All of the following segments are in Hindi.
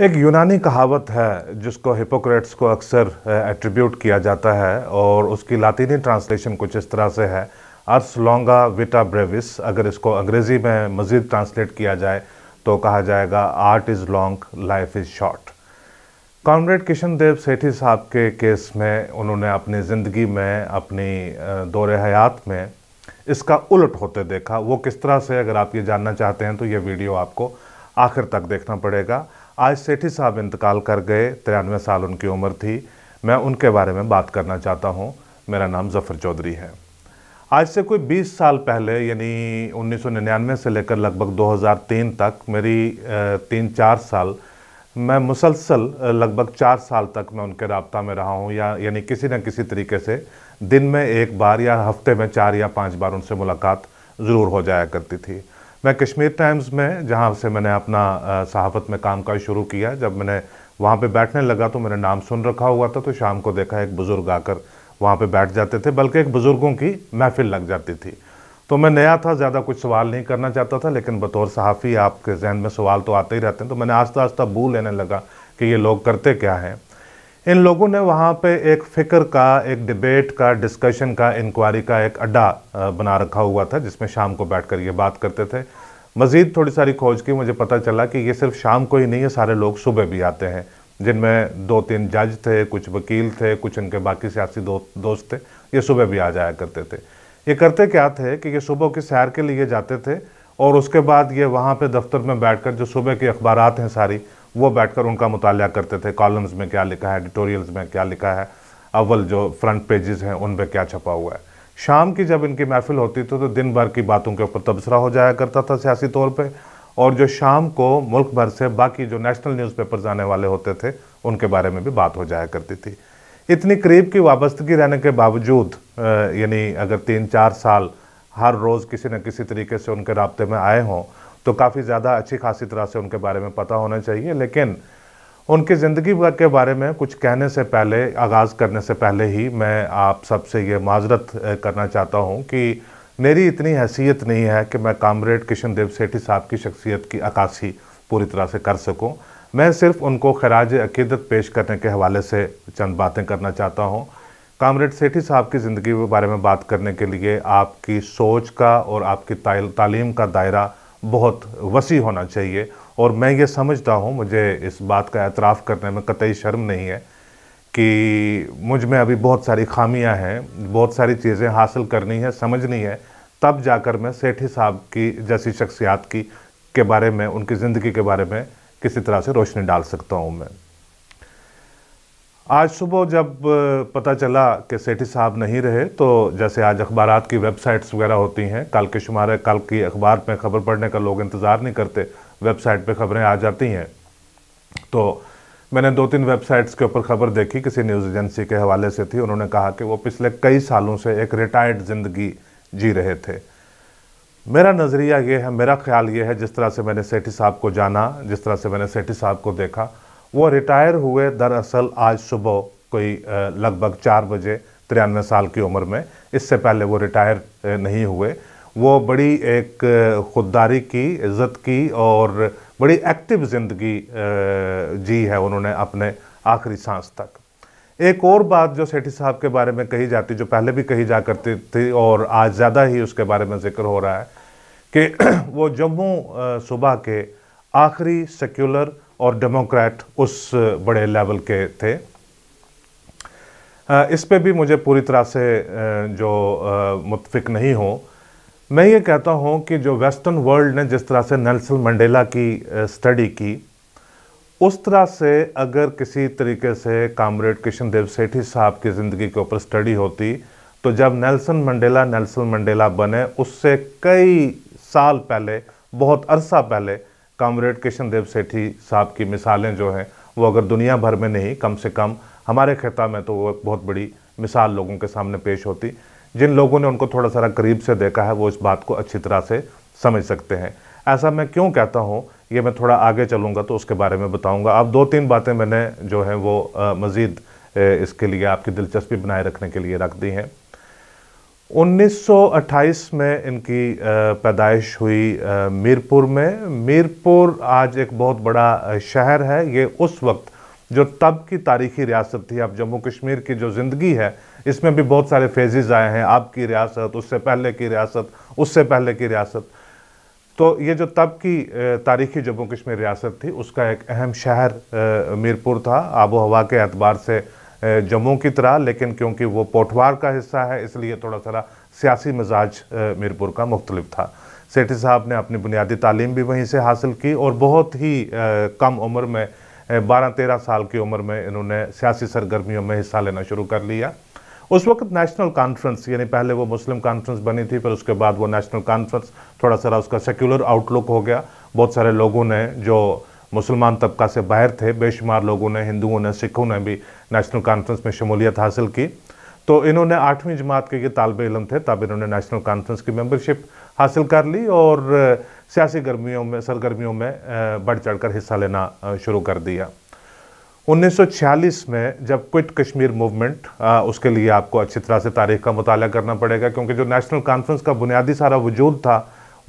एक यूनानी कहावत है जिसको हिपोक्रेट्स को अक्सर एट्रीब्यूट किया जाता है और उसकी लातीनी ट्रांसलेशन कुछ इस तरह से है अर्स लोंगा विटा ब्रेविस अगर इसको अंग्रेज़ी में मज़ीद ट्रांसलेट किया जाए तो कहा जाएगा art is long life is short comrade Kishan Dev Sethi साहब के केस में उन्होंने अपनी ज़िंदगी में अपनी दौर हयात में इसका उलट होते देखा वो किस तरह से अगर आप ये जानना चाहते हैं तो ये वीडियो आपको आखिर तक देखना पड़ेगा आज सेठी साहब इंतकाल कर गए तिरानवे साल उनकी उम्र थी मैं उनके बारे में बात करना चाहता हूँ मेरा नाम जफ़र चौधरी है आज से कोई 20 साल पहले यानी 1999 से लेकर लगभग 2003 तक मेरी तीन चार साल मैं मुसलसल लगभग चार साल तक मैं उनके रबता में रहा हूँ या यानी किसी न किसी तरीके से दिन में एक बार या हफ्ते में चार या पाँच बार उनसे मुलाकात ज़रूर हो जाया करती थी मैं कश्मीर टाइम्स में जहाँ से मैंने अपना सहाफत में काम काज शुरू किया जब मैंने वहाँ पे बैठने लगा तो मेरा नाम सुन रखा हुआ था तो शाम को देखा एक बुज़ुर्ग आकर वहाँ पे बैठ जाते थे बल्कि एक बुज़ुर्गों की महफिल लग जाती थी तो मैं नया था ज़्यादा कुछ सवाल नहीं करना चाहता था लेकिन बतौर सहाफ़ी आपके जहन में सवाल तो आते ही रहते हैं तो मैंने आस्ता आस्ता बू लेने लगा कि ये लोग करते क्या हैं इन लोगों ने वहाँ पे एक फ़िक्र का एक डिबेट का डिस्कशन का इंक्वायरी का एक अड्डा बना रखा हुआ था जिसमें शाम को बैठ कर ये बात करते थे मज़ीद थोड़ी सारी खोज की मुझे पता चला कि ये सिर्फ शाम को ही नहीं है सारे लोग सुबह भी आते हैं जिनमें दो तीन जज थे कुछ वकील थे कुछ इनके बाकी सियासी दो, दोस्त थे ये सुबह भी आ जाया करते थे ये करते क्या थे कि ये सुबह की सैर के लिए जाते थे और उसके बाद ये वहाँ पर दफ्तर में बैठ जो सुबह के अखबार हैं सारी वो बैठकर उनका मुताल करते थे कॉलम्स में क्या लिखा है एडिटोरियल्स में क्या लिखा है अव्वल जो फ्रंट पेजेस हैं उन पर क्या छपा हुआ है शाम की जब इनकी महफिल होती थी तो दिन भर की बातों के ऊपर तबसरा हो जाया करता था सियासी तौर पर और जो शाम को मुल्क भर से बाकी जो नेशनल न्यूज़पेपर्स आने वाले होते थे उनके बारे में भी बात हो जाया करती थी इतनी करीब की वाबस्तगी रहने के बावजूद यानी अगर तीन चार साल हर रोज़ किसी न किसी तरीके से उनके रबते में आए हों तो काफ़ी ज़्यादा अच्छी खासी तरह से उनके बारे में पता होना चाहिए लेकिन उनकी ज़िंदगी के बारे में कुछ कहने से पहले आगाज़ करने से पहले ही मैं आप सबसे ये माजरत करना चाहता हूँ कि मेरी इतनी हैसियत नहीं है कि मैं कामरेड किशन देव सेठी साहब की शख्सियत की अक्सी पूरी तरह से कर सकूँ मैं सिर्फ उनको खराज अकीदत पेश करने के हवाले से चंद बातें करना चाहता हूँ कामरेड सेठी साहब की ज़िंदगी के बारे में बात करने के लिए आपकी सोच का और आपकी तालीम का दायरा बहुत वसी होना चाहिए और मैं ये समझता हूँ मुझे इस बात का एतराफ़ करने में कतई शर्म नहीं है कि मुझ में अभी बहुत सारी खामियां हैं बहुत सारी चीज़ें हासिल करनी है समझनी है तब जाकर मैं सेठी साहब की जैसी शख्सियात की के बारे में उनकी ज़िंदगी के बारे में किसी तरह से रोशनी डाल सकता हूँ मैं आज सुबह जब पता चला कि सेठी साहब नहीं रहे तो जैसे आज अखबार की वेबसाइट्स वगैरह होती हैं कल के शुमार कल की अखबार में खबर पढ़ने का लोग इंतज़ार नहीं करते वेबसाइट पे खबरें आ जाती हैं तो मैंने दो तीन वेबसाइट्स के ऊपर खबर देखी किसी न्यूज़ एजेंसी के हवाले से थी उन्होंने कहा कि वो पिछले कई सालों से एक रिटायर्ड ज़िंदगी जी रहे थे मेरा नज़रिया ये है मेरा ख्याल ये है जिस तरह से मैंने सेठी साहब को जाना जिस तरह से मैंने सेठी साहब को देखा वो रिटायर हुए दरअसल आज सुबह कोई लगभग चार बजे तिरानवे साल की उम्र में इससे पहले वो रिटायर नहीं हुए वो बड़ी एक खुददारी की इज़्ज़त की और बड़ी एक्टिव ज़िंदगी जी है उन्होंने अपने आखिरी सांस तक एक और बात जो सेठी साहब के बारे में कही जाती जो पहले भी कही जा करती थी और आज ज़्यादा ही उसके बारे में जिक्र हो रहा है कि वो जम्मू सुबह के आखिरी सेक्युलर और डेमोक्रेट उस बड़े लेवल के थे इस पे भी मुझे पूरी तरह से जो मुतफिक नहीं हूँ मैं ये कहता हूँ कि जो वेस्टर्न वर्ल्ड ने जिस तरह से नेल्सन मंडेला की स्टडी की उस तरह से अगर किसी तरीके से कामरेड किशन देव सेठी साहब की ज़िंदगी के ऊपर स्टडी होती तो जब नेल्सन मंडेला नेल्सन मंडेला बने उससे कई साल पहले बहुत अरसा पहले कामरेड देव सेठी साहब की मिसालें जो हैं वो अगर दुनिया भर में नहीं कम से कम हमारे खिता में तो वो एक बहुत बड़ी मिसाल लोगों के सामने पेश होती जिन लोगों ने उनको थोड़ा सारा करीब से देखा है वो इस बात को अच्छी तरह से समझ सकते हैं ऐसा मैं क्यों कहता हूँ ये मैं थोड़ा आगे चलूँगा तो उसके बारे में बताऊँगा अब दो तीन बातें मैंने जो हैं वो मज़ीद इसके लिए आपकी दिलचस्पी बनाए रखने के लिए रख दी हैं 1928 में इनकी पैदाइश हुई मीरपुर में मीरपुर आज एक बहुत बड़ा शहर है ये उस वक्त जो तब की तारीखी रियासत थी अब जम्मू कश्मीर की जो ज़िंदगी है इसमें भी बहुत सारे फेजेज़ आए हैं अब की रियासत उससे पहले की रियासत उससे पहले की रियासत तो ये जो तब की तारीखी जम्मू कश्मीर रियासत थी उसका एक अहम शहर मीरपुर था आबो हवा के अतबार से जम्मू की तरह लेकिन क्योंकि वो पोठवार का हिस्सा है इसलिए थोड़ा सारा सियासी मिजाज मीरपुर का मुख्तलिफ था सेठी साहब ने अपनी बुनियादी तालीम भी वहीं से हासिल की और बहुत ही कम उम्र में बारह तेरह साल की उम्र में इन्होंने सियासी सरगर्मियों में हिस्सा लेना शुरू कर लिया उस वक्त नेशनल कॉन्फ्रेंस यानी पहले वो मुस्लिम कॉन्फ्रेंस बनी थी फिर उसके बाद वो नेशनल कॉन्फ्रेंस थोड़ा सारा उसका सेक्युलर आउटलुक हो गया बहुत सारे लोगों ने जो मुसलमान तबका से बाहर थे बेशुमार लोगों ने हिंदुओं ने सिखों ने भी नेशनल कॉन्फ्रेंस में शमूलियत हासिल की तो इन्होंने आठवीं जमात के ये तालब इलम थे तब इन्होंने नेशनल कॉन्फ्रेंस की मेम्बरशिप हासिल कर ली और सियासी गर्मियों में सरगर्मियों में बढ़ चढ़ कर हिस्सा लेना शुरू कर दिया 1946 में जब क्विट कश्मीर मूवमेंट उसके लिए आपको अच्छी तरह से तारीख का मुताल करना पड़ेगा क्योंकि जो नेशनल कॉन्फ्रेंस का बुनियादी सारा वजूद था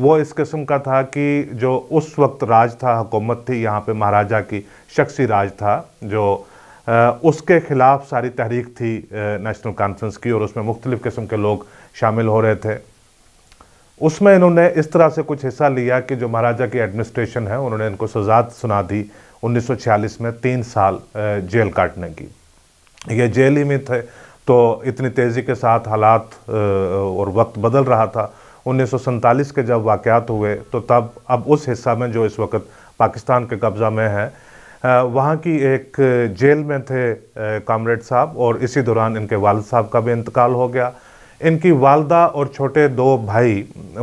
वो इस किस्म का था कि जो उस वक्त राज था हुकूमत थी यहाँ पे महाराजा की शख्सी राज था जो आ, उसके ख़िलाफ़ सारी तहरीक थी नेशनल कॉन्फ्रेंस की और उसमें मुख्तलिफ़ किस्म के लोग शामिल हो रहे थे उसमें इन्होंने इस तरह से कुछ हिस्सा लिया कि जो महाराजा की एडमिनिस्ट्रेशन है उन्होंने इनको सजा सुना दी 1946 में तीन साल जेल काटने की ये जेल ही में थे तो इतनी तेज़ी के साथ हालात और वक्त बदल रहा था उन्नीस के जब वाक़ात हुए तो तब अब उस हिस्सा में जो इस वक्त पाकिस्तान के कब्ज़ा में है वहाँ की एक जेल में थे कामरेड साहब और इसी दौरान इनके वाल साहब का भी इंतकाल हो गया इनकी वालदा और छोटे दो भाई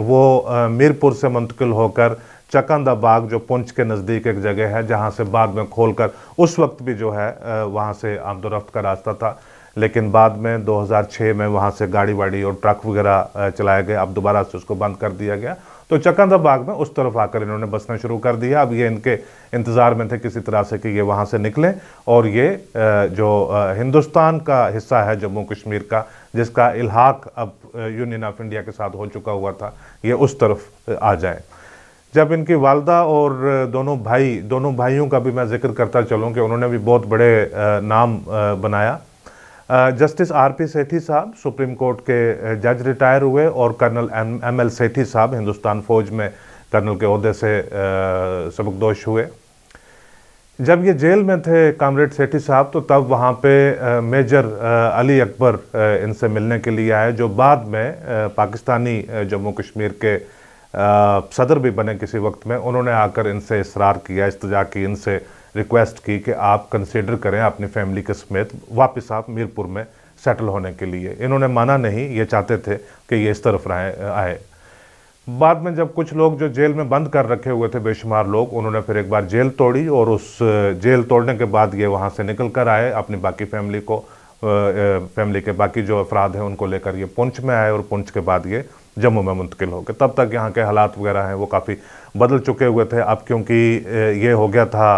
वो मीरपुर से मुंतकिल होकर चकंदा बाग जो पुंछ के नज़दीक एक जगह है जहाँ से बाद में खोल कर उस वक्त भी जो है वहाँ से आमदोरफ्त का रास्ता था लेकिन बाद में 2006 में वहाँ से गाड़ी वाड़ी और ट्रक वगैरह चलाए गए अब दोबारा से उसको बंद कर दिया गया तो चकंदा बाग में उस तरफ आकर इन्होंने बसना शुरू कर दिया अब ये इनके इंतज़ार में थे किसी तरह से कि ये वहाँ से निकलें और ये जो हिंदुस्तान का हिस्सा है जम्मू कश्मीर का जिसका इलाहाक अब यूनियन ऑफ इंडिया के साथ हो चुका हुआ था ये उस तरफ आ जाए जब इनकी वालदा और दोनों भाई दोनों भाइयों का भी मैं जिक्र करता चलूँ कि उन्होंने भी बहुत बड़े नाम बनाया जस्टिस आर पी सेठी साहब सुप्रीम कोर्ट के जज रिटायर हुए और कर्नल एम एल सेठी साहब हिंदुस्तान फौज में कर्नल के अहदे से सबकदोश हुए जब ये जेल में थे कामरेड सेठी साहब तो तब वहाँ पे मेजर अली अकबर इनसे मिलने के लिए आए जो बाद में पाकिस्तानी जम्मू कश्मीर के सदर भी बने किसी वक्त में उन्होंने आकर इनसे इसरार किया इस्तजा की इनसे रिक्वेस्ट की कि आप कंसिडर करें अपनी फैमिली के समेत वापस आप मीरपुर में सेटल होने के लिए इन्होंने माना नहीं ये चाहते थे कि ये इस तरफ आए बाद में जब कुछ लोग जो जेल में बंद कर रखे हुए थे बेशुमार लोग उन्होंने फिर एक बार जेल तोड़ी और उस जेल तोड़ने के बाद ये वहाँ से निकल कर आए अपनी बाकी फैमिली को फैमिली के बाकी जो अफराद हैं उनको लेकर ये पुंछ में आए और पुंछ के बाद ये जम्मू में मुंतकिल हो गए तब तक यहाँ के हालात वगैरह हैं वो काफ़ी बदल चुके हुए थे अब क्योंकि ये हो गया था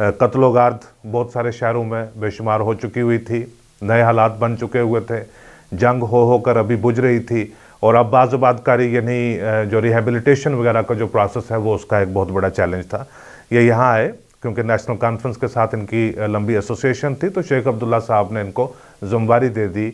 कत्लो बहुत सारे शहरों में बेशुमार हो चुकी हुई थी नए हालात बन चुके हुए थे जंग हो होकर अभी बुझ रही थी और अब बाजुबादकारी यानी जो रिहेबिलिटेशन वगैरह का जो प्रोसेस है वो उसका एक बहुत बड़ा चैलेंज था ये यहाँ आए क्योंकि नेशनल कॉन्फ्रेंस के साथ इनकी लंबी एसोसिएशन थी तो शेख अब्दुल्ला साहब ने इनको जुम्मेवारी दे दी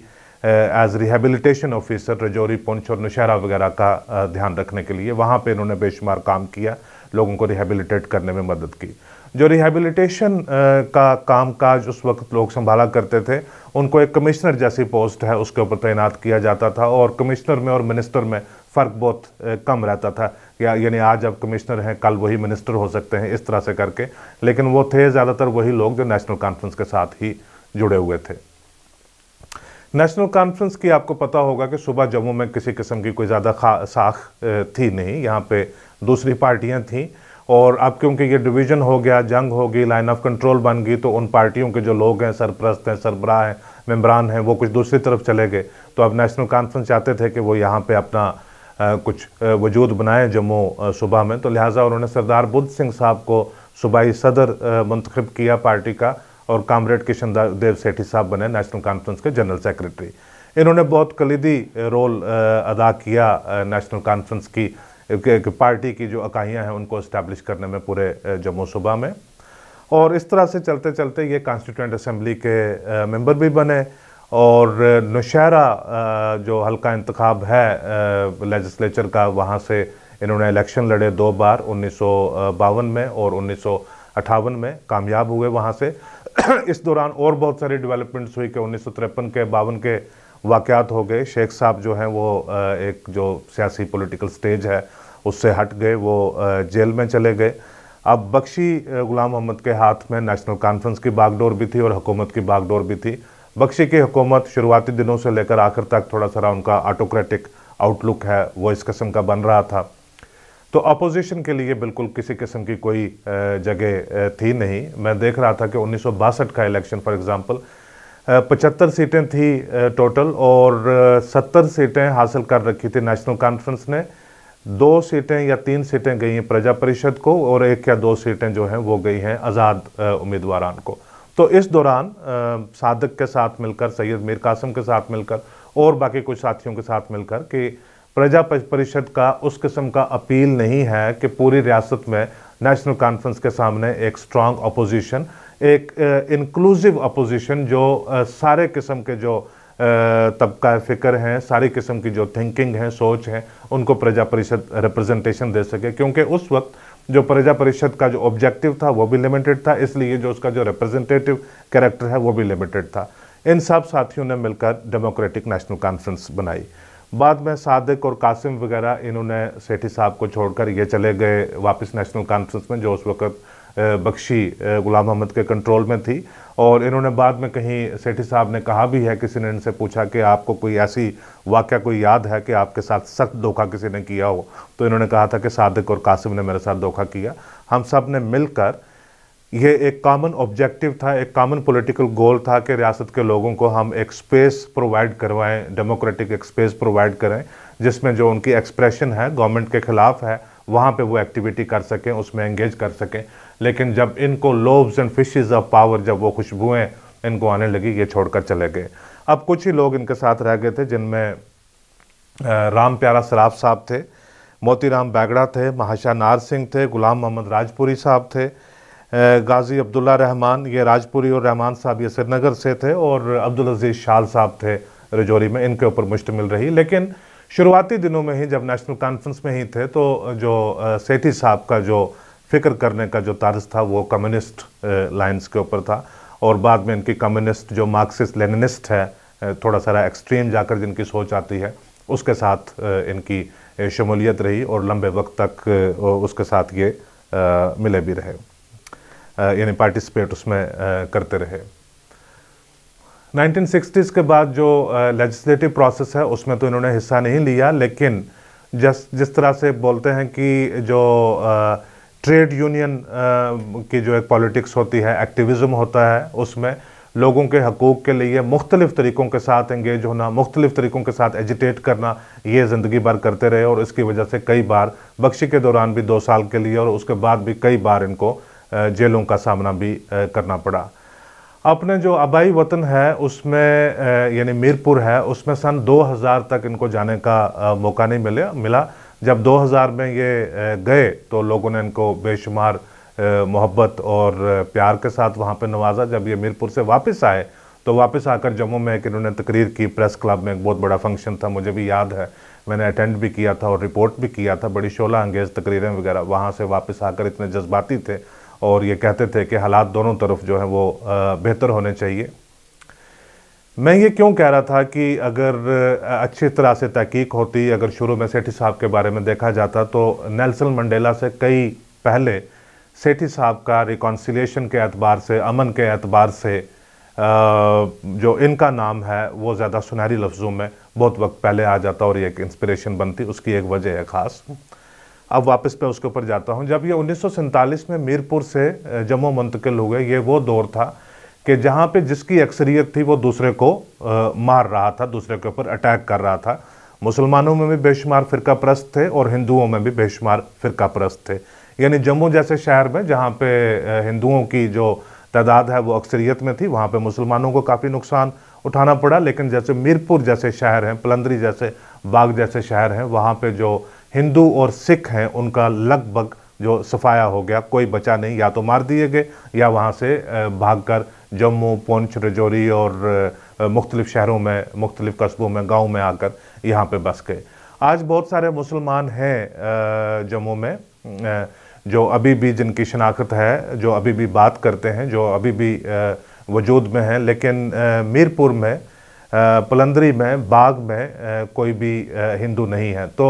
as rehabilitation officer Rajouri Poonch और नौशहरा वगैरह का ध्यान रखने के लिए वहाँ पर इन्होंने बेशुमार काम किया लोगों को रिहेबिलिटेट करने में मदद की जो रिहैबिलिटेशन uh, का काम काज उस वक्त लोग संभाला करते थे उनको एक कमिश्नर जैसी पोस्ट है उसके ऊपर तैनात किया जाता था और कमिश्नर में और मिनिस्टर में फ़र्क बहुत uh, कम रहता था या यानी आज अब कमिश्नर हैं कल वही मिनिस्टर हो सकते हैं इस तरह से करके लेकिन वो थे ज़्यादातर वही लोग जो नेशनल कॉन्फ्रेंस के साथ ही जुड़े हुए थे नेशनल कॉन्फ्रेंस की आपको पता होगा कि सुबह जम्मू में किसी किस्म की कोई ज़्यादा साख uh, थी नहीं यहाँ पे दूसरी पार्टियाँ थीं और अब क्योंकि ये डिवीज़न हो गया जंग होगी लाइन ऑफ कंट्रोल बन गई तो उन पार्टियों के जो लोग हैं सरप्रस्त हैं सरबराह हैं मम्बरान हैं वो कुछ दूसरी तरफ चले गए तो अब नेशनल कॉन्फ्रेंस चाहते थे कि वो यहाँ पर अपना आ, कुछ वजूद बनाएं जम्मू सूबा में तो लिहाजा उन्होंने सरदार बुद्ध सिंह साहब को सूबाई सदर मंतखब किया पार्टी का और कामरेड किशन देव सेठी साहब बने नेशनल कॉन्फ्रेंस के जनरल सेक्रेटरी इन्होंने बहुत कलीदी रोल अदा किया नेशनल कॉन्फ्रेंस की पार्टी की जो इकाइयाँ हैं उनको इस्टेब्लिश करने में पूरे जम्मू सूबा में और इस तरह से चलते चलते ये कॉन्स्टिट्यूंट असम्बली के मेंबर भी बने और नौशहरा जो हल्का इंतखब है लेजिस्लेचर का वहाँ से इन्होंने इलेक्शन लड़े दो बार उन्नीस में और उन्नीस में कामयाब हुए वहाँ से इस दौरान और बहुत सारी डेवलपमेंट्स हुई कि उन्नीस के बावन के वाक़ात हो गए शेख साहब जो हैं वो एक जो सियासी पॉलिटिकल स्टेज है उससे हट गए वो जेल में चले गए अब बख्शी गुलाम मोहम्मद के हाथ में नेशनल कॉन्फ्रेंस की बागडोर भी थी और हुकूमत की बागडोर भी थी बख्शी की हुकूमत शुरुआती दिनों से लेकर आखिर तक थोड़ा सारा उनका ऑटोक्रेटिक आउटलुक है वो इस किस्म का बन रहा था तो अपोजिशन के लिए बिल्कुल किसी किस्म की कोई जगह थी नहीं मैं देख रहा था कि उन्नीस का इलेक्शन फॉर एग्ज़ाम्पल पचहत्तर सीटें थी टोटल और सत्तर सीटें हासिल कर रखी थी नेशनल कॉन्फ्रेंस ने दो सीटें या तीन सीटें गई हैं प्रजा परिषद को और एक या दो सीटें जो हैं वो गई हैं आज़ाद उम्मीदवारान को तो इस दौरान सादक के साथ मिलकर सैयद मीर कासम के साथ मिलकर और बाकी कुछ साथियों के साथ मिलकर कि प्रजा परिषद का उस किस्म का अपील नहीं है कि पूरी रियासत में नेशनल कॉन्फ्रेंस के सामने एक स्ट्रांग अपोजिशन एक इंक्लूसिव अपोजिशन जो सारे किस्म के जो तबका फ़िक्र हैं सारी किस्म की जो थिंकिंग है सोच है उनको प्रजा परिषद रिप्रेजेंटेशन दे सके क्योंकि उस वक्त जो प्रजा परिषद का जो ऑब्जेक्टिव था वो भी लिमिटेड था इसलिए जो उसका जो रिप्रेजेंटेटिव कैरेक्टर है वो भी लिमिटेड था इन सब साथियों ने मिलकर डेमोक्रेटिक नेशनल कॉन्फ्रेंस बनाई बाद में सादिक और कासिम वगैरह इन्होंने सेठी साहब को छोड़कर ये चले गए वापस नेशनल कॉन्फ्रेंस में जो उस वक्त बख्शी गुलाम अहमद के कंट्रोल में थी और इन्होंने बाद में कहीं सेठी साहब ने कहा भी है किसी ने इनसे पूछा कि आपको कोई ऐसी वाक्य कोई याद है कि आपके साथ सख्त धोखा किसी ने किया हो तो इन्होंने कहा था कि सादिक और कासिम ने मेरे साथ धोखा किया हम सब ने मिलकर यह एक कॉमन ऑब्जेक्टिव था एक कॉमन पॉलिटिकल गोल था कि रियासत के लोगों को हम एक स्पेस प्रोवाइड करवाएं डेमोक्रेटिक एक स्पेस प्रोवाइड करें जिसमें जो उनकी एक्सप्रेशन है गवर्नमेंट के ख़िलाफ़ है वहाँ पे वो एक्टिविटी कर सकें उसमें एंगेज कर सकें लेकिन जब इनको loaves and fishes of power जब वो खुशबुएँ इनको आने लगी ये छोड़कर चले गए अब कुछ ही लोग इनके साथ रह गए थे जिनमें राम प्यारा सराफ साहब थे मोतीराम बैगड़ा थे महाशाह नार सिंह थे गुलाम मोहम्मद राजपुरी साहब थे गाजी अब्दुल्ला रहमान ये राजपुरी और रहमान साहब ये श्रीनगर से थे और अब्दुल अजीज़ शाल साहब थे रजौरी में इनके ऊपर मुश्तमिल रही लेकिन शुरुआती दिनों में ही जब नेशनल कॉन्फ्रेंस में ही थे तो जो सेठी साहब का जो फिक्र करने का जो तर्ज था वो कम्युनिस्ट लाइन्स के ऊपर था और बाद में इनकी कम्युनिस्ट जो मार्क्सिस्ट लेनिनिस्ट है थोड़ा सारा एक्सट्रीम जाकर जिनकी सोच आती है उसके साथ इनकी शमूलियत रही और लंबे वक्त तक उसके साथ ये मिले भी रहे यानी पार्टिसिपेट उसमें करते रहे 1960s के बाद जो लेजिस्लेटिव प्रोसेस है उसमें तो इन्होंने हिस्सा नहीं लिया लेकिन जिस जिस तरह से बोलते हैं कि जो आ, ट्रेड यूनियन की जो एक पॉलिटिक्स होती है एक्टिविज़म होता है उसमें लोगों के हकूक़ के लिए मुख्तलिफ तरीक़ों के साथ इंगेज होना मुख्तलिफ तरीक़ों के साथ एजिटेट करना ये ज़िंदगी भर करते रहे और इसकी वजह से कई बार बख्शी के दौरान भी दो साल के लिए और उसके बाद भी कई बार इनको जेलों का सामना भी करना पड़ा अपने जो आबाई वतन है उसमें यानी मीरपुर है उसमें सन 2000 तक इनको जाने का मौका नहीं मिले मिला जब 2000 में ये गए तो लोगों ने इनको बेशुमार मोहब्बत और प्यार के साथ वहाँ पर नवाजा जब ये मीरपुर से वापस आए तो वापस आकर जम्मू में एक इन्होंने तकरीर की प्रेस क्लब में एक बहुत बड़ा फंक्शन था मुझे भी याद है मैंने अटेंड भी किया था और रिपोर्ट भी किया था बड़ी शोला अंगेज़ तकरीरें वगैरह वहाँ से वापस आकर इतने जज्बाती थे और ये कहते थे कि हालात दोनों तरफ जो है वो बेहतर होने चाहिए मैं ये क्यों कह रहा था कि अगर अच्छी तरह से तहकीक होती अगर शुरू में सेठी साहब के बारे में देखा जाता तो नेल्सन मंडेला से कई पहले सेठी साहब का रिकॉन्सिलेशन के अतबार से अमन के अतबार से जो इनका नाम है वो ज़्यादा सुनहरी लफ्ज़ों में बहुत वक्त पहले आ जाता और ये एक इंस्परेशन बनती उसकी एक वजह है ख़ास अब वापस मैं उसके ऊपर जाता हूँ जब ये उन्नीस में मीरपुर से जम्मू मुंतकिल हुए ये वो दौर था कि जहाँ पे जिसकी अक्सरियत थी वो दूसरे को आ, मार रहा था दूसरे के ऊपर अटैक कर रहा था मुसलमानों में भी बेशुमार फ़िरका प्रस्त थे और हिंदुओं में भी बेशुमार फ़िरका प्रस्त थे यानी जम्मू जैसे शहर में जहाँ पे हिंदुओं की जो तादाद है वो अक्सरियत में थी वहाँ पे मुसलमानों को काफ़ी नुकसान उठाना पड़ा लेकिन जैसे मीरपुर जैसे शहर हैं पलंदरी जैसे बाग जैसे शहर हैं वहाँ पर जो हिंदू और सिख हैं उनका लगभग जो सफाया हो गया कोई बचा नहीं या तो मार दिए गए या वहाँ से भाग जम्मू पुंछ रजौरी और मुख्तलिफ़ शहरों में मुख्तलिफ़ कस्बों में गाँव में आकर यहाँ पर बस गए आज बहुत सारे मुसलमान हैं जम्मू में जो अभी भी जिनकी शनाख्त है जो अभी भी बात करते हैं जो अभी भी वजूद में हैं लेकिन मीरपुर में पलंदरी में बाग में कोई भी हिंदू नहीं है तो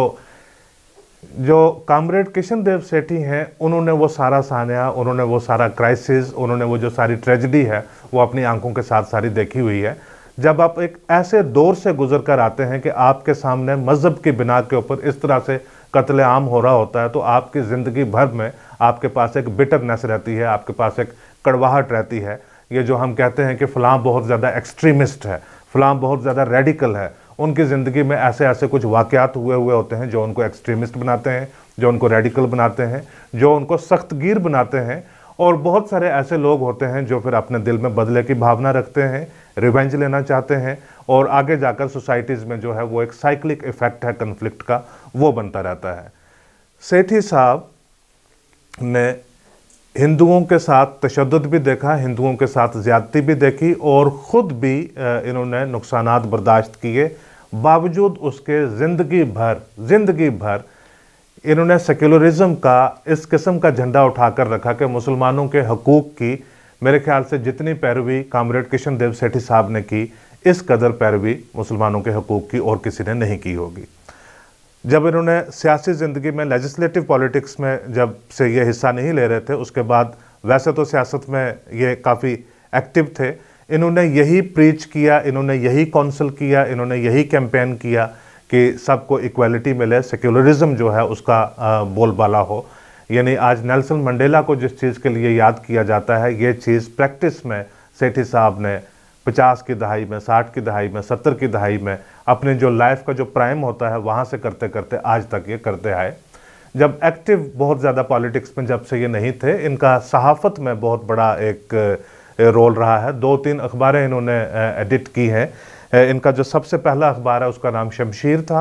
जो कामरेड किशन देव सेठी हैं उन्होंने वो सारा सान्या उन्होंने वो सारा क्राइसिस उन्होंने वो जो सारी ट्रेजडी है वो अपनी आंखों के साथ सारी देखी हुई है जब आप एक ऐसे दौर से गुजर कर आते हैं कि आपके सामने मज़हब की बिना के ऊपर इस तरह से कत्ल आम हो रहा होता है तो आपकी ज़िंदगी भर में आपके पास एक बिटरनेस रहती है आपके पास एक कड़वाहट रहती है ये जो हम कहते हैं कि फलाम बहुत ज़्यादा एक्सट्रीमिस्ट है फलाम बहुत ज़्यादा रेडिकल है उनकी ज़िंदगी में ऐसे ऐसे कुछ वाक़ात हुए हुए होते हैं जो उनको एक्सट्रीमिस्ट बनाते हैं जो उनको रेडिकल बनाते हैं जो उनको सख्तगीर बनाते हैं और बहुत सारे ऐसे लोग होते हैं जो फिर अपने दिल में बदले की भावना रखते हैं रिवेंज लेना चाहते हैं और आगे जाकर सोसाइटीज़ में जो है वो एक साइक्लिक इफ़ेक्ट है कन्फ्लिक्ट का वो बनता रहता है सेठी साहब ने हिंदुओं के साथ तशद भी देखा हिंदुओं के साथ ज़्यादती भी देखी और ख़ुद भी इन्होंने नुकसान बर्दाश्त किए बावजूद उसके ज़िंदगी भर ज़िंदगी भर इन्होंने सेकुलरिज़म का इस किस्म का झंडा उठाकर रखा कि मुसलमानों के हकूक़ की मेरे ख्याल से जितनी पैरवी कामरेड किशन देव सेठी साहब ने की इस कदर पैरवी मुसलमानों के हकूक़ की और किसी ने नहीं की होगी जब इन्होंने सियासी ज़िंदगी में लेजिस्लेटिव पॉलिटिक्स में जब से ये हिस्सा नहीं ले रहे थे उसके बाद वैसे तो सियासत में ये काफ़ी एक्टिव थे इन्होंने यही प्रीच किया इन्होंने यही कौंसल किया इन्होंने यही कैंपेन किया कि सबको इक्वलिटी मिले सेक्युलरिज्म जो है उसका बोलबाला हो यानी आज नेल्सन मंडेला को जिस चीज़ के लिए याद किया जाता है ये चीज़ प्रैक्टिस में सेठी साहब ने पचास की दहाई में साठ की दहाई में सत्तर की दहाई में अपने जो लाइफ का जो प्राइम होता है वहाँ से करते करते आज तक ये करते आए जब एक्टिव बहुत ज़्यादा पॉलिटिक्स में जब से ये नहीं थे इनका सहाफत में बहुत बड़ा एक रोल रहा है दो तीन अखबारें इन्होंने एडिट की हैं इनका जो सबसे पहला अखबार है उसका नाम शमशीर था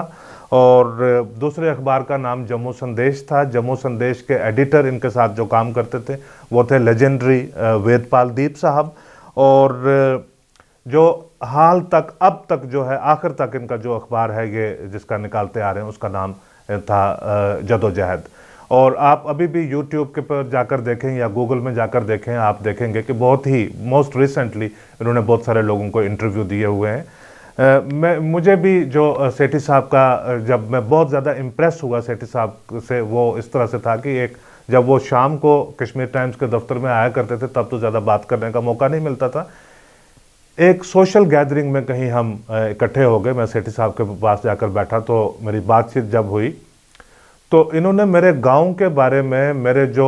और दूसरे अखबार का नाम जम्मू संदेश था जम्मू संदेश के एडिटर इनके साथ जो काम करते थे वो थे लेजेंडरी वेदपाल दीप साहब और जो हाल तक अब तक जो है आखिर तक इनका जो अखबार है ये जिसका निकालते आ रहे हैं उसका नाम था जदोजहद और आप अभी भी यूट्यूब के पर जाकर देखें या गूगल में जाकर देखें आप देखेंगे कि बहुत ही मोस्ट रिसेंटली इन्होंने बहुत सारे लोगों को इंटरव्यू दिए हुए हैं मैं मुझे भी जो सेठी साहब का जब मैं बहुत ज़्यादा इम्प्रेस हुआ सेठी साहब से वो इस तरह से था कि एक जब वो शाम को कश्मीर टाइम्स के दफ्तर में आया करते थे तब तो ज़्यादा बात करने का मौका नहीं मिलता था एक सोशल गैदरिंग में कहीं हम इकट्ठे हो गए मैं सेठी साहब के पास जाकर बैठा तो मेरी बातचीत जब हुई तो इन्होंने मेरे गांव के बारे में मेरे जो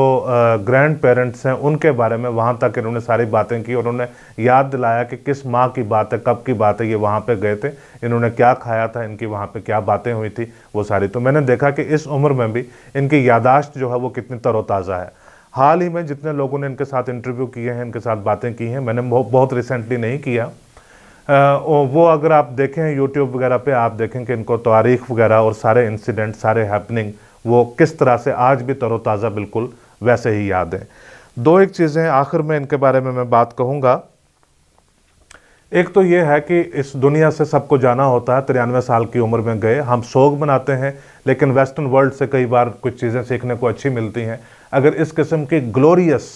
ग्रैंड पेरेंट्स हैं उनके बारे में वहाँ तक इन्होंने सारी बातें की और उन्होंने याद दिलाया कि किस माँ की बात है कब की बात है ये वहाँ पे गए थे इन्होंने क्या खाया था इनकी वहाँ पे क्या बातें हुई थी वो सारी तो मैंने देखा कि इस उम्र में भी इनकी यादाश्त जो है वो कितनी तरोताज़ा है हाल ही में जितने लोगों ने इनके साथ इंटरव्यू किए हैं इनके साथ बातें की हैं मैंने बहुत रिसेंटली नहीं किया वो अगर आप देखें यूट्यूब वगैरह पे आप देखें कि इनको तारीख वगैरह और सारे इंसिडेंट सारे हैपनिंग वो किस तरह से आज भी तरोताज़ा बिल्कुल वैसे ही याद हैं दो एक चीज़ें आखिर में इनके बारे में मैं बात कहूँगा एक तो ये है कि इस दुनिया से सबको जाना होता है तिरानवे साल की उम्र में गए हम शोक मनाते हैं लेकिन वेस्टर्न वर्ल्ड से कई बार कुछ चीज़ें सीखने को अच्छी मिलती हैं अगर इस किस्म की ग्लोरियस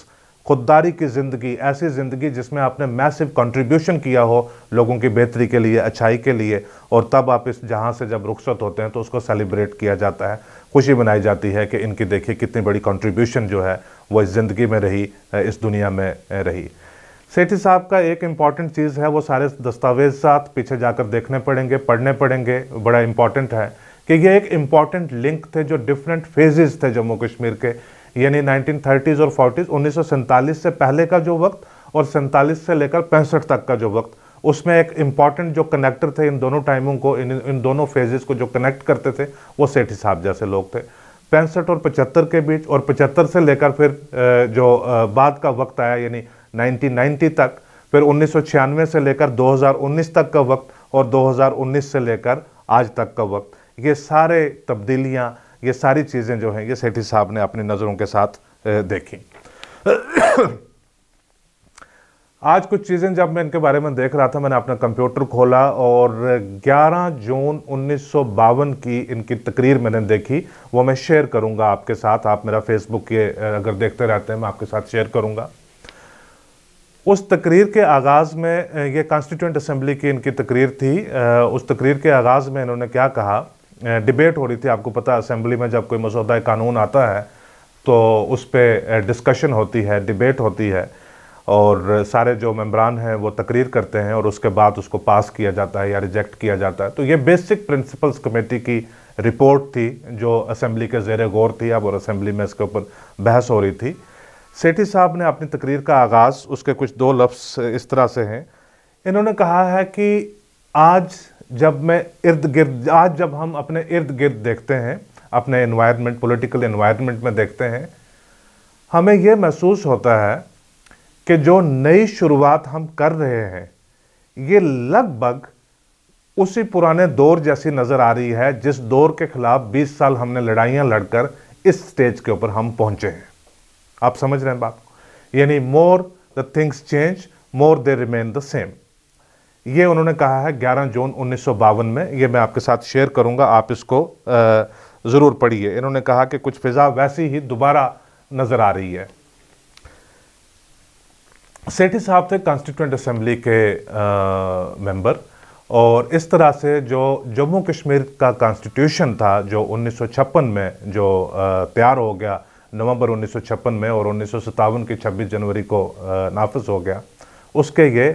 खुददारी की ज़िंदगी ऐसी ज़िंदगी जिसमें आपने मैसिव कंट्रीब्यूशन किया हो लोगों की बेहतरी के लिए अच्छाई के लिए और तब आप इस जहाँ से जब रुखसत होते हैं तो उसको सेलिब्रेट किया जाता है खुशी मनाई जाती है कि इनकी देखिए कितनी बड़ी कंट्रीब्यूशन जो है वो इस ज़िंदगी में रही इस दुनिया में रही सेठी साहब का एक इम्पॉर्टेंट चीज़ है वो सारे दस्तावेज साथ पीछे जाकर देखने पड़ेंगे पढ़ने पड़ेंगे बड़ा इम्पॉर्टेंट है कि ये एक इम्पॉर्टेंट लिंक थे जो डिफरेंट फेजेस थे जम्मू कश्मीर के यानी 1930s और 40s उन्नीस से पहले का जो वक्त और सैंतालीस से लेकर पैंसठ तक का जो वक्त उसमें एक इम्पॉर्टेंट जो कनेक्टर थे इन दोनों टाइमों को इन इन दोनों फेजेस को जो कनेक्ट करते थे वो सेठी साहब जैसे लोग थे पैंसठ और पचहत्तर के बीच और पचहत्तर से लेकर फिर जो बाद का वक्त आया यानी 1990 तक फिर उन्नीस से लेकर 2019 तक का वक्त और 2019 से लेकर आज तक का वक्त ये सारे तब्दीलियाँ ये सारी चीज़ें जो हैं ये सेठी साहब ने अपनी नज़रों के साथ देखी आज कुछ चीज़ें जब मैं इनके बारे में देख रहा था मैंने अपना कंप्यूटर खोला और 11 जून उन्नीस की इनकी तकरीर मैंने देखी वो मैं शेयर करूंगा आपके साथ आप मेरा फेसबुक के अगर देखते रहते हैं मैं आपके साथ शेयर करूंगा उस तकरीर के आगाज़ में ये कॉन्स्टिट्यूंट असम्बली की इनकी तकरीर थी उस तकरीर के आगाज़ में इन्होंने क्या कहा डिबेट हो रही थी आपको पता असम्बली में जब कोई मसौदा कानून आता है तो उस पर डिस्कशन होती है डिबेट होती है और सारे जो मेम्बरान हैं वो तकरीर करते हैं और उसके बाद उसको पास किया जाता है या रिजेक्ट किया जाता है तो ये बेसिक प्रिंसिपल्स कमेटी की रिपोर्ट थी जो असम्बली के जेर गौर थी अब और असम्बली में इसके ऊपर बहस हो रही थी सेठी साहब ने अपनी तकरीर का आगाज़ उसके कुछ दो लफ्स इस तरह से हैं इन्होंने कहा है कि आज जब मैं इर्द गिर्द आज जब हम अपने इर्द गिर्द देखते हैं अपने इन्वायरमेंट पॉलिटिकल इन्वायरमेंट में देखते हैं हमें यह महसूस होता है कि जो नई शुरुआत हम कर रहे हैं ये लगभग उसी पुराने दौर जैसी नज़र आ रही है जिस दौर के खिलाफ 20 साल हमने लड़ाइयाँ लड़कर इस स्टेज के ऊपर हम पहुँचे हैं आप समझ रहे हैं बात यानी more the things change more they remain the same ये उन्होंने कहा है 11 जून उन्नीस में ये मैं आपके साथ शेयर करूंगा आप इसको ज़रूर पढ़िए इन्होंने कहा कि कुछ फ़िज़ा वैसी ही दोबारा नज़र आ रही है सेठी साहब थे कॉन्स्टिट्यूंट असम्बली के आ, मेंबर और इस तरह से जो जम्मू कश्मीर का कॉन्स्टिट्यूशन था जो 1956 में जो तैयार हो गया नवंबर 1956 में और उन्नीस के 26 जनवरी को नाफज हो गया उसके ये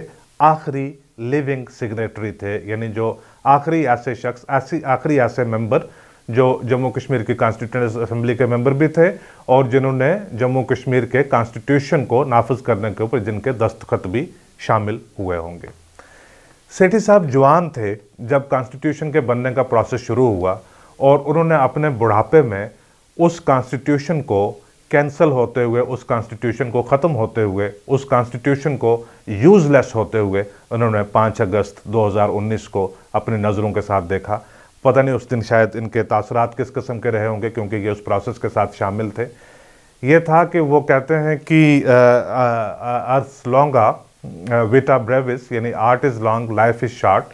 आखिरी लिविंग सिग्नेटरी थे यानी जो आखिरी ऐसे शख्स ऐसी आखिरी ऐसे मेंबर जो जम्मू कश्मीर की कॉन्स्टिट्यूंट असम्बली के मेंबर भी थे और जिन्होंने जम्मू कश्मीर के कॉन्स्टिट्यूशन को नाफज करने के ऊपर जिनके दस्तखत भी शामिल हुए होंगे सेठी साहब जवान थे जब कॉन्स्टिट्यूशन के बनने का प्रोसेस शुरू हुआ और उन्होंने अपने बुढ़ापे में उस कॉन्स्टिट्यूशन को कैंसिल होते हुए उस कॉन्स्टिट्यूशन को ख़त्म होते हुए उस कॉन्स्टिट्यूशन को यूज़लेस होते हुए उन्होंने 5 अगस्त 2019 को अपनी नज़रों के साथ देखा पता नहीं उस दिन शायद इनके तासरात किस किस्म के रहे होंगे क्योंकि ये उस प्रोसेस के साथ शामिल थे ये था कि वो कहते हैं कि अर्थ लॉन्गा विटा ब्रेविस यानी art is long life is short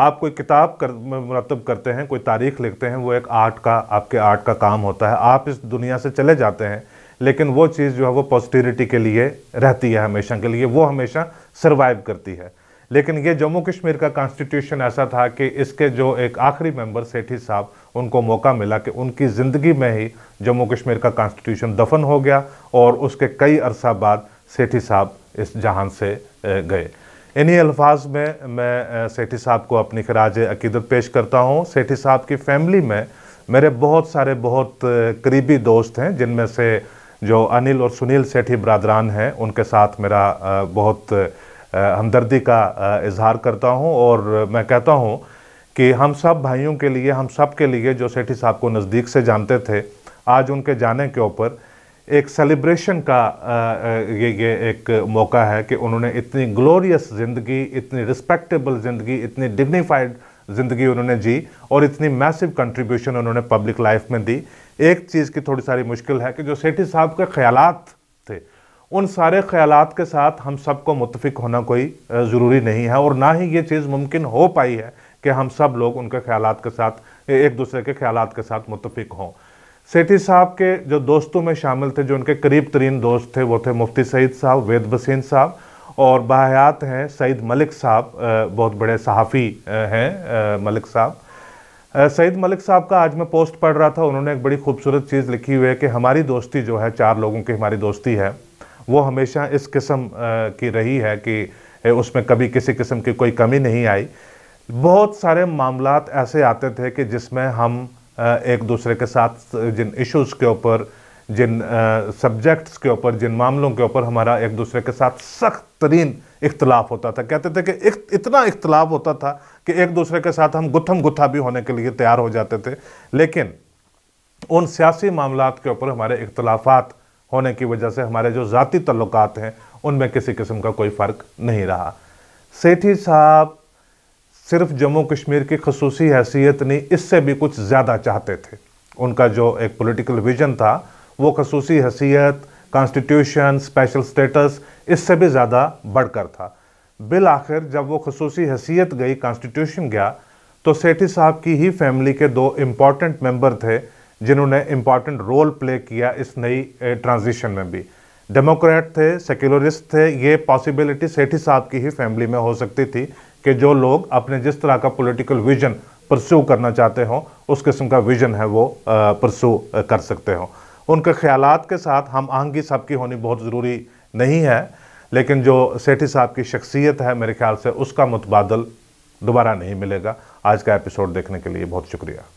आप कोई किताब कर मुरतब करते हैं कोई तारीख लिखते हैं वो एक आर्ट का आपके आर्ट का काम होता है आप इस दुनिया से चले जाते हैं लेकिन वो चीज़ जो है वो पॉजिटिविटी के लिए रहती है हमेशा के लिए वो हमेशा सर्वाइव करती है लेकिन ये जम्मू कश्मीर का कॉन्स्टिट्यूशन ऐसा था कि इसके जो एक आखिरी मेंबर सेठी साहब उनको मौका मिला कि उनकी ज़िंदगी में ही जम्मू कश्मीर का कॉन्स्टिट्यूशन दफन हो गया और उसके कई अरसा बाद सेठी साहब इस जहान से गए इन्हीं अल्फाज में मैं सेठी साहब को अपनी खराज अकीदत पेश करता हूँ सेठी साहब की फैमिली में मेरे बहुत सारे बहुत करीबी दोस्त हैं जिनमें से जो अनिल और सुनील सेठी बरदरान हैं उनके साथ मेरा बहुत हमदर्दी का इजहार करता हूँ और मैं कहता हूँ कि हम सब भाइयों के लिए हम सब के लिए जो सेठी साहब को नज़दीक से जानते थे आज उनके जाने के ऊपर एक सेलिब्रेशन का ये ये एक मौका है कि उन्होंने इतनी ग्लोरियस ज़िंदगी इतनी रिस्पेक्टेबल ज़िंदगी इतनी डिग्निफाइड ज़िंदगी उन्होंने जी और इतनी मैसिव कंट्रीब्यूशन उन्होंने पब्लिक लाइफ में दी एक चीज़ की थोड़ी सारी मुश्किल है कि जो सेठी साहब के ख्यालात उन सारे ख्याल के साथ हम सबको मुतफिक होना कोई ज़रूरी नहीं है और ना ही ये चीज़ मुमकिन हो पाई है कि हम सब लोग उनके ख्याल के साथ एक दूसरे के ख्याल के साथ मुतफिक हों सेठी साहब के जो दोस्तों में शामिल थे जो उनके करीब तरीन दोस्त थे वो थे मुफ्ती सईद साहब वेद बसीन साहब और बाहयात हैं सईद मलिक साहब बहुत बड़े सहाफ़ी हैं मलिक साहब सईद मलिक साहब का आज मैं पोस्ट पढ़ रहा था उन्होंने एक बड़ी खूबसूरत चीज़ लिखी हुई है कि हमारी दोस्ती जो है चार लोगों की हमारी दोस्ती है वो हमेशा इस किस्म की रही है कि उसमें कभी किसी किस्म की कोई कमी नहीं आई बहुत सारे मामला ऐसे आते थे कि जिसमें हम एक दूसरे के साथ जिन इश्यूज़ के ऊपर जिन सब्जेक्ट्स के ऊपर जिन मामलों के ऊपर हमारा एक दूसरे के साथ सख्त तरीन इख्तलाफ होता था कहते थे कि इतना इख्तलाफ होता था कि एक दूसरे के साथ हम गुथम गुथा भी होने के लिए तैयार हो जाते थे लेकिन उन सियासी मामला के ऊपर हमारे इख्तलाफात होने की वजह से हमारे जो ज़ाती तल्लुक हैं उनमें किसी किस्म का कोई फ़र्क नहीं रहा सेठी साहब सिर्फ जम्मू कश्मीर की खसूसी हैसियत नहीं इससे भी कुछ ज़्यादा चाहते थे उनका जो एक पॉलिटिकल विजन था वो खसूसी हैसियत कॉन्स्टिट्यूशन स्पेशल स्टेटस इससे भी ज़्यादा बढ़कर था बिल आखिर जब वो खसूसी हैसियत गई कॉन्स्टिट्यूशन गया तो सेठी साहब की ही फैमिली के दो इम्पॉर्टेंट मेंबर थे जिन्होंने इम्पॉर्टेंट रोल प्ले किया इस नई ट्रांजिशन में भी डेमोक्रेट थे सेक्युलरिस्ट थे ये पॉसिबिलिटी सेठी साहब की ही फैमिली में हो सकती थी कि जो लोग अपने जिस तरह का पॉलिटिकल विजन परस्यू करना चाहते हो उस किस्म का विजन है वो परस्यू कर सकते हो उनके ख्याल के साथ हम आहंगी सबकी होनी बहुत ज़रूरी नहीं है लेकिन जो सेठी साहब की शख्सियत है मेरे ख्याल से उसका मुतबादल दोबारा नहीं मिलेगा आज का एपिसोड देखने के लिए बहुत शुक्रिया